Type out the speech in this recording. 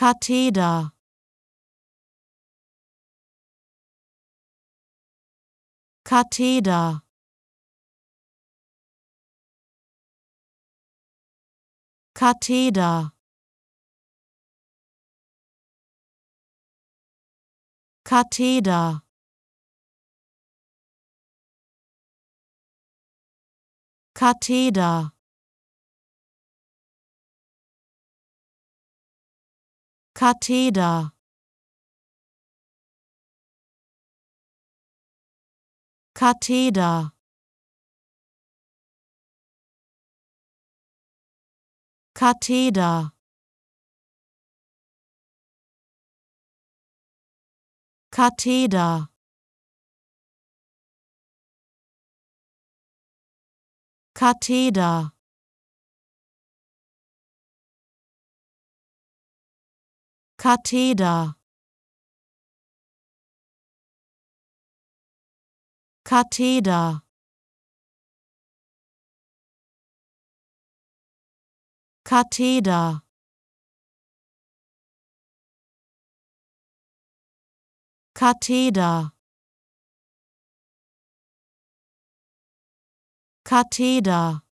Katheder Katheder Katheder Katheder Katheder Katheder Katheder Katheder Katheder Katheder Katheder Katheder Katheder Katheder Katheder